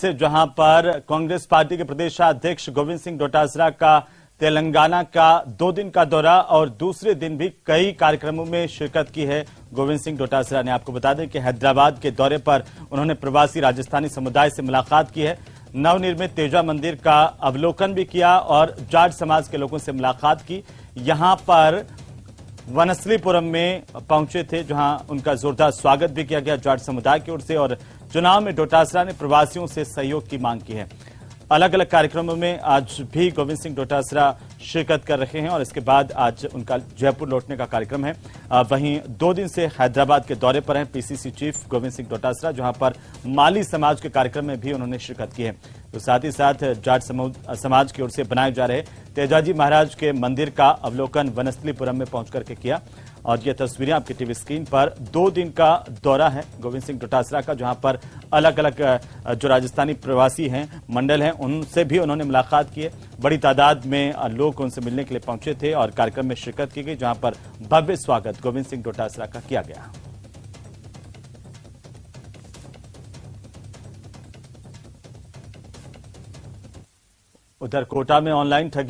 से जहां पर कांग्रेस पार्टी के प्रदेशाध्यक्ष गोविंद सिंह डोटासरा का तेलंगाना का दो दिन का दौरा और दूसरे दिन भी कई कार्यक्रमों में शिरकत की है गोविंद सिंह डोटासरा ने आपको बता दें कि हैदराबाद के दौरे पर उन्होंने प्रवासी राजस्थानी समुदाय से मुलाकात की है नवनिर्मित तेजा मंदिर का अवलोकन भी किया और जाट समाज के लोगों से मुलाकात की यहां पर वनस्थलीपुरम में पहुंचे थे जहां उनका जोरदार स्वागत भी किया गया जाट समुदाय की ओर से और चुनाव में डोटासरा ने प्रवासियों से सहयोग की मांग की है अलग अलग कार्यक्रमों में आज भी गोविंद सिंह डोटासरा शिरकत कर रहे हैं और इसके बाद आज उनका जयपुर लौटने का कार्यक्रम है वहीं दो दिन से हैदराबाद के दौरे पर हैं पीसीसी चीफ गोविंद सिंह डोटासरा जहां पर माली समाज के कार्यक्रम में भी उन्होंने शिरकत की है तो साथ ही साथ जाट समाज की ओर से बनाए जा रहे तेजाजी महाराज के मंदिर का अवलोकन वनस्थलीपुरम में पहुंच करके किया और ये तस्वीरें आपकी टीवी स्क्रीन पर दो दिन का दौरा है गोविंद सिंह डोटासरा का जहां पर अलग अलग जो राजस्थानी प्रवासी हैं मंडल हैं उनसे भी उन्होंने मुलाकात की बड़ी तादाद में लोग उनसे मिलने के लिए पहुंचे थे और कार्यक्रम में शिरकत की गई जहां पर भव्य स्वागत गोविंद सिंह डोटासरा का किया गया उधर कोटा में ऑनलाइन ठगी